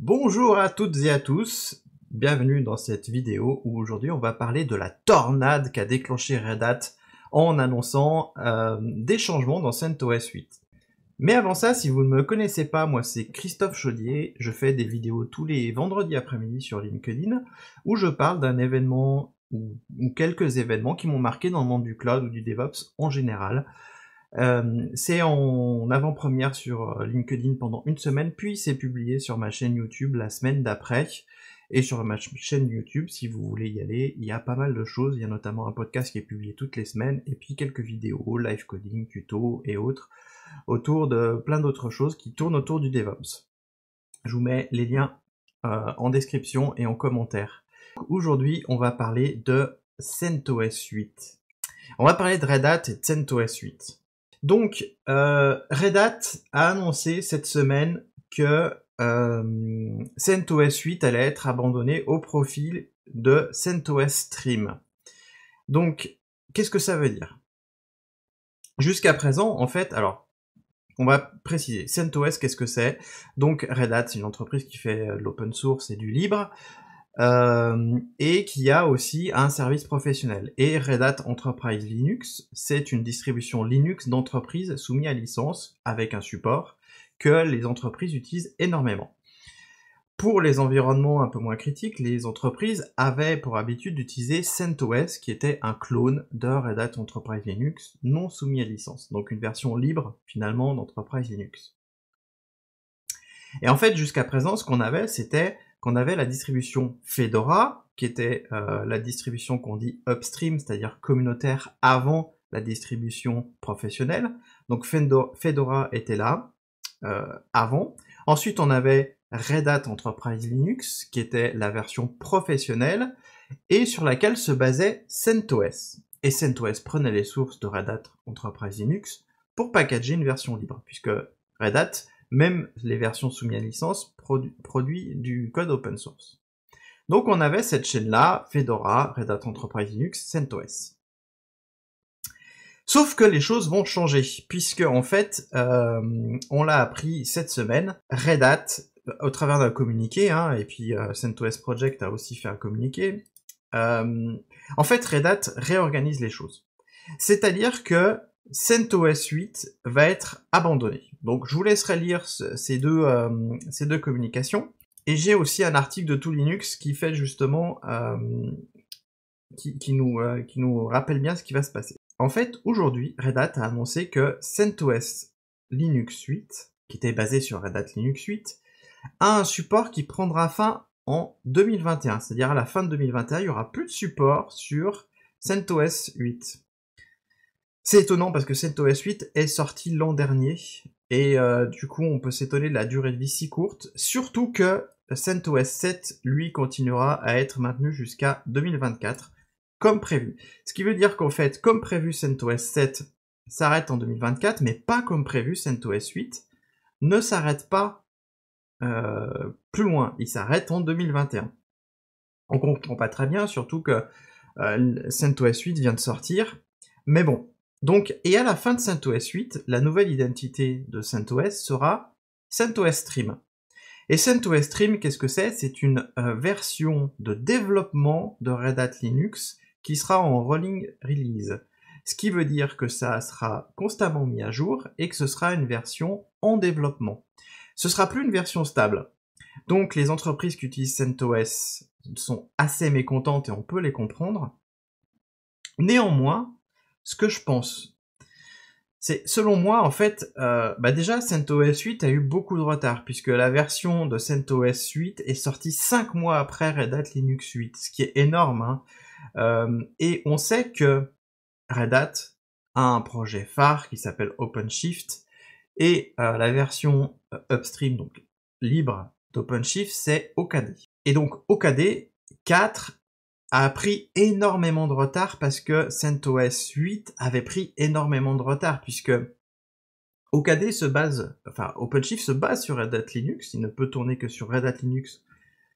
Bonjour à toutes et à tous, bienvenue dans cette vidéo où aujourd'hui on va parler de la tornade qu'a déclenché Red Hat en annonçant euh, des changements dans CentOS 8. Mais avant ça, si vous ne me connaissez pas, moi c'est Christophe Chaudier, je fais des vidéos tous les vendredis après-midi sur LinkedIn où je parle d'un événement ou, quelques événements qui m'ont marqué dans le monde du cloud ou du DevOps en général. Euh, c'est en avant-première sur euh, LinkedIn pendant une semaine, puis c'est publié sur ma chaîne YouTube la semaine d'après. Et sur ma chaîne YouTube, si vous voulez y aller, il y a pas mal de choses. Il y a notamment un podcast qui est publié toutes les semaines, et puis quelques vidéos, live coding, tuto et autres, autour de plein d'autres choses qui tournent autour du DevOps. Je vous mets les liens euh, en description et en commentaire. Aujourd'hui, on va parler de CentOS 8. On va parler de Red Hat et de CentOS 8. Donc, euh, Red Hat a annoncé cette semaine que euh, CentOS 8 allait être abandonné au profil de CentOS Stream. Donc, qu'est-ce que ça veut dire Jusqu'à présent, en fait, alors, on va préciser. CentOS, qu'est-ce que c'est Donc, Red Hat, c'est une entreprise qui fait euh, de l'open source et du libre. Euh, et qui a aussi un service professionnel. Et Red Hat Enterprise Linux, c'est une distribution Linux d'entreprise soumise à licence avec un support que les entreprises utilisent énormément. Pour les environnements un peu moins critiques, les entreprises avaient pour habitude d'utiliser CentOS, qui était un clone de Red Hat Enterprise Linux non soumis à licence, donc une version libre finalement d'Enterprise Linux. Et en fait, jusqu'à présent, ce qu'on avait, c'était qu'on avait la distribution Fedora, qui était euh, la distribution qu'on dit upstream, c'est-à-dire communautaire avant la distribution professionnelle. Donc Fedora était là euh, avant. Ensuite, on avait Red Hat Enterprise Linux, qui était la version professionnelle et sur laquelle se basait CentOS. Et CentOS prenait les sources de Red Hat Enterprise Linux pour packager une version libre, puisque Red Hat même les versions soumises à licence, produits du code open source. Donc on avait cette chaîne-là, Fedora, Red Hat Enterprise Linux, CentOS. Sauf que les choses vont changer, puisque en fait, euh, on l'a appris cette semaine, Red Hat, euh, au travers d'un communiqué, hein, et puis euh, CentOS Project a aussi fait un communiqué, en fait Red Hat réorganise les choses. C'est-à-dire que CentOS 8 va être abandonné. Donc je vous laisserai lire ces deux, euh, ces deux communications. Et j'ai aussi un article de tout qui fait justement euh, qui, nous, euh, qui nous rappelle bien ce qui va se passer. En fait, aujourd'hui, Red Hat a annoncé que CentOS Linux 8, qui était basé sur Red Hat Linux 8, a un support qui prendra fin en 2021. C'est-à-dire à la fin de 2021, il n'y aura plus de support sur CentOS 8. C'est étonnant parce que CentOS 8 est sorti l'an dernier et euh, du coup on peut s'étonner de la durée de vie si courte, surtout que CentOS 7 lui continuera à être maintenu jusqu'à 2024 comme prévu. Ce qui veut dire qu'en fait comme prévu CentOS 7 s'arrête en 2024 mais pas comme prévu CentOS 8 ne s'arrête pas euh, plus loin, il s'arrête en 2021. On comprend pas très bien, surtout que euh, CentOS 8 vient de sortir. Mais bon, donc, et à la fin de CentOS 8, la nouvelle identité de CentOS sera CentOS Stream. Et CentOS Stream, qu'est-ce que c'est C'est une euh, version de développement de Red Hat Linux qui sera en rolling release. Ce qui veut dire que ça sera constamment mis à jour et que ce sera une version en développement. Ce sera plus une version stable. Donc les entreprises qui utilisent CentOS sont assez mécontentes et on peut les comprendre. Néanmoins, ce que je pense. C'est selon moi en fait, euh, bah déjà CentOS 8 a eu beaucoup de retard puisque la version de CentOS 8 est sortie 5 mois après Red Hat Linux 8, ce qui est énorme. Hein. Euh, et on sait que Red Hat a un projet phare qui s'appelle OpenShift et euh, la version upstream donc libre d'OpenShift c'est OKD. Et donc OKD 4 a pris énormément de retard parce que CentOS 8 avait pris énormément de retard puisque OKD se base, enfin OpenShift se base sur Red Hat Linux, il ne peut tourner que sur Red Hat Linux,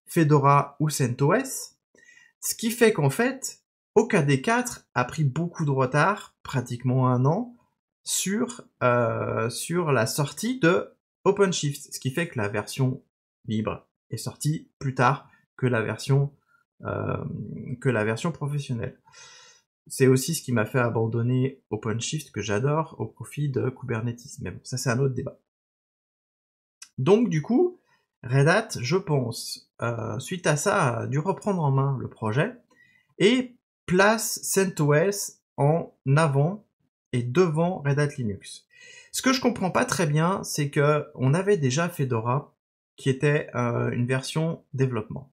Fedora ou CentOS, ce qui fait qu'en fait, OKD 4 a pris beaucoup de retard, pratiquement un an, sur, euh, sur la sortie de OpenShift, ce qui fait que la version libre est sortie plus tard que la version euh, que la version professionnelle. C'est aussi ce qui m'a fait abandonner OpenShift que j'adore au profit de Kubernetes. Mais bon, ça c'est un autre débat. Donc du coup, Red Hat, je pense, euh, suite à ça, a dû reprendre en main le projet et place CentOS en avant et devant Red Hat Linux. Ce que je comprends pas très bien, c'est que on avait déjà Fedora qui était euh, une version développement.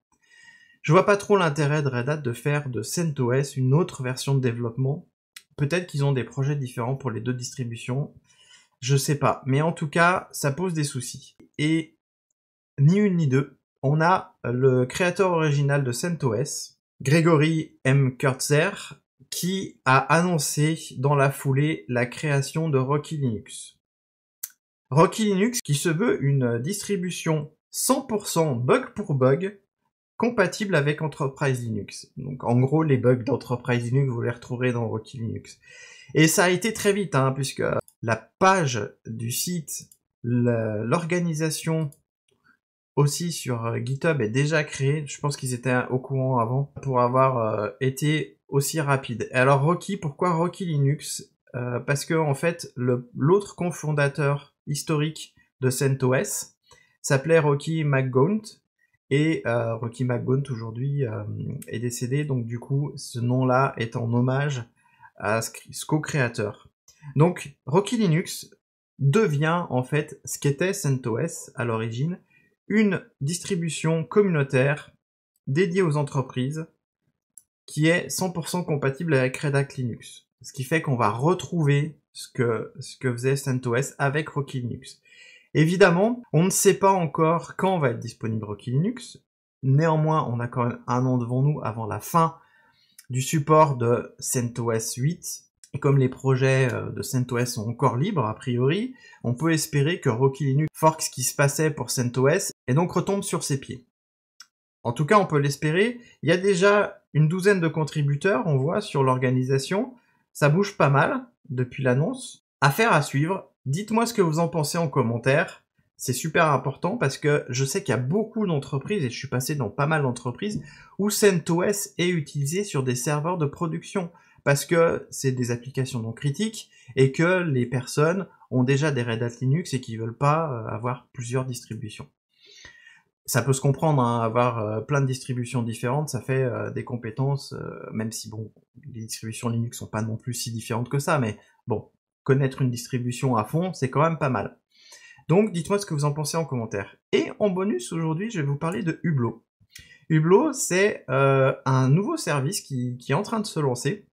Je vois pas trop l'intérêt de Red Hat de faire de CentOS une autre version de développement. Peut-être qu'ils ont des projets différents pour les deux distributions. Je sais pas. Mais en tout cas, ça pose des soucis. Et ni une ni deux. On a le créateur original de CentOS, Gregory M. Kurtzer, qui a annoncé dans la foulée la création de Rocky Linux. Rocky Linux qui se veut une distribution 100% bug pour bug compatible avec Enterprise Linux. Donc en gros, les bugs d'Enterprise Linux, vous les retrouverez dans Rocky Linux. Et ça a été très vite, hein, puisque la page du site, l'organisation aussi sur euh, GitHub est déjà créée. Je pense qu'ils étaient au courant avant pour avoir euh, été aussi rapide. alors Rocky, pourquoi Rocky Linux euh, Parce que en fait, l'autre cofondateur historique de CentOS s'appelait Rocky McGaunt et euh, Rocky McGowan aujourd'hui euh, est décédé, donc du coup ce nom-là est en hommage à ce co-créateur. Donc Rocky Linux devient en fait ce qu'était CentOS à l'origine, une distribution communautaire dédiée aux entreprises qui est 100% compatible avec Red Hat Linux. Ce qui fait qu'on va retrouver ce que, ce que faisait CentOS avec Rocky Linux. Évidemment, on ne sait pas encore quand va être disponible Rocky Linux. Néanmoins, on a quand même un an devant nous avant la fin du support de CentOS 8. Et comme les projets euh, de CentOS sont encore libres, a priori, on peut espérer que Rocky Linux forque ce qui se passait pour CentOS et donc retombe sur ses pieds. En tout cas, on peut l'espérer. Il y a déjà une douzaine de contributeurs, on voit, sur l'organisation. Ça bouge pas mal depuis l'annonce. Affaire à suivre, Dites-moi ce que vous en pensez en commentaire. C'est super important parce que je sais qu'il y a beaucoup d'entreprises, et je suis passé dans pas mal d'entreprises, où CentOS est utilisé sur des serveurs de production. Parce que c'est des applications non critiques et que les personnes ont déjà des Red Hat Linux et qui veulent pas euh, avoir plusieurs distributions. Ça peut se comprendre, hein, avoir euh, plein de distributions différentes, ça fait euh, des compétences, même si bon, les distributions Linux sont pas non plus si différentes que ça, mais bon, connaître une distribution à fond, c'est quand même pas mal. Donc dites-moi ce que vous en pensez en commentaire. Et en bonus, aujourd'hui, je vais vous parler de Hublot. Hublot, c'est euh, un nouveau service qui, est en train de se lancer,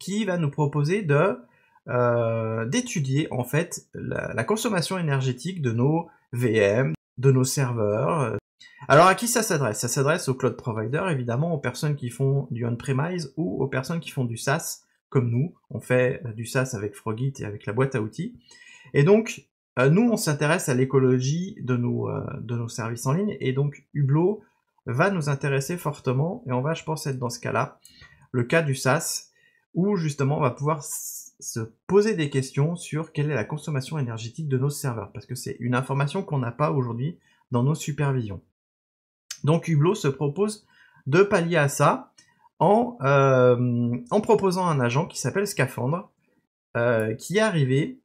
qui va nous proposer de euh, d'étudier en fait la, la, consommation énergétique de nos VM, de nos serveurs. Alors à qui ça s'adresse Ça s'adresse aux cloud providers, évidemment, aux personnes qui font du on-premise ou aux personnes qui font du SaaS, comme nous. On fait euh, du SaaS avec Frogit et avec la boîte à outils. Et donc, euh, nous, on s'intéresse à l'écologie euh, de nos, services en ligne. Et donc, Hublot va nous intéresser fortement. Et on va, je pense, être dans ce cas-là, le cas du SaaS, où justement, on va pouvoir se poser des questions sur quelle est la consommation énergétique de nos serveurs. Parce que c'est une information qu'on n'a pas aujourd'hui dans nos supervisions. Donc, Hublot se propose de pallier à ça euh, en, proposant un agent qui s'appelle Scaphandre, euh, qui est arrivé.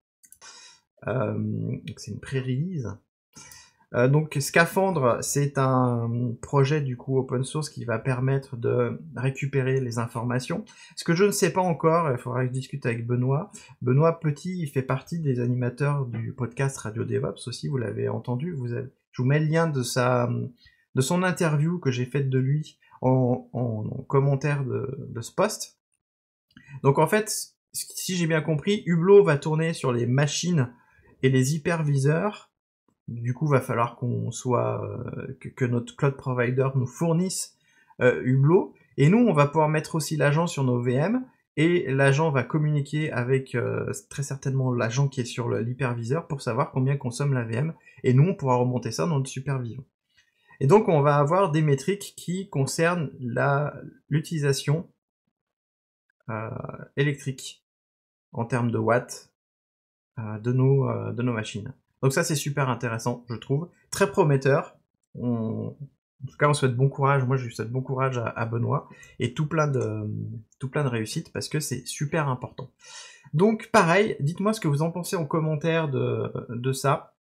Euh, c'est une pré-release, donc Scaphandre, c'est un projet du coup open source qui va permettre de récupérer les informations. Ce que je ne sais pas encore, il faudra que je discute avec Benoît. Benoît Petit, il fait partie des animateurs du podcast Radio DevOps aussi, vous l'avez entendu. Je vous mets le lien de sa, de son interview que j'ai faite de lui en, commentaire de, ce post. Donc en fait, si j'ai bien compris, Hublot va tourner sur les machines et les hyperviseurs. Du coup, va falloir qu'on soit euh, que, notre cloud provider nous fournisse euh, Hublot. Et nous, on va pouvoir mettre aussi l'agent sur nos VM et l'agent va communiquer avec euh, très certainement l'agent qui est sur l'hyperviseur pour savoir combien consomme la VM, et nous on pourra remonter ça dans le supervision. Et donc on va avoir des métriques qui concernent l'utilisation euh, électrique en termes de watts euh, de, nos, euh, de nos machines. Donc ça c'est super intéressant, je trouve, très prometteur. En tout cas, on souhaite bon courage. Moi, je souhaite bon courage à, Benoît et tout plein de tout plein de réussite parce que c'est super important. Donc, pareil, dites-moi ce que vous en pensez en commentaire de, de ça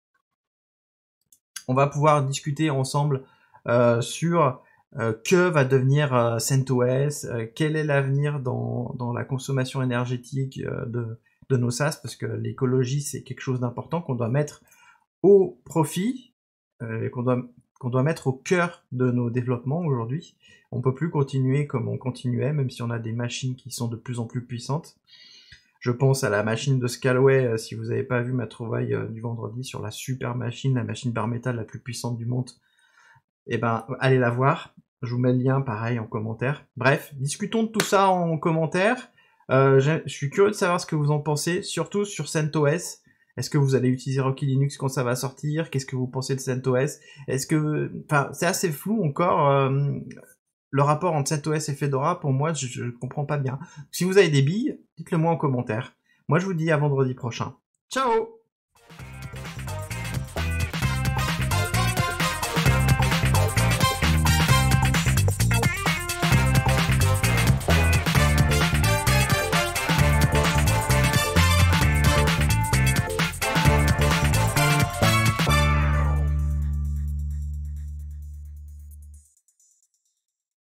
on va pouvoir discuter ensemble euh, sur euh, que va devenir euh, CentOS, quel est l'avenir dans, dans, la consommation énergétique de, de, nos SaaS, parce que l'écologie, c'est quelque chose d'important qu'on doit mettre au profit, qu'on doit, qu'on doit mettre au cœur de nos développements aujourd'hui. On peut plus continuer comme on continuait, même si on a des machines qui sont de plus en plus puissantes. Je pense à la machine de Scalway, euh, si vous n'avez pas vu ma trouvaille euh, du vendredi sur la super machine, la machine bar métal la plus puissante du monde, eh ben, allez la voir. Je vous mets le lien, pareil, en commentaire. Bref, discutons de tout ça en commentaire. Euh, je, suis curieux de savoir ce que vous en pensez, surtout sur CentOS. Est-ce que vous allez utiliser Rocky Linux quand ça va sortir Qu'est-ce que vous pensez de CentOS Est-ce que... Enfin, c'est assez flou encore le rapport entre OS et Fedora, pour moi, je ne comprends pas bien. Si vous avez des billes, dites-le moi en commentaire. Moi, je vous dis à vendredi prochain. Ciao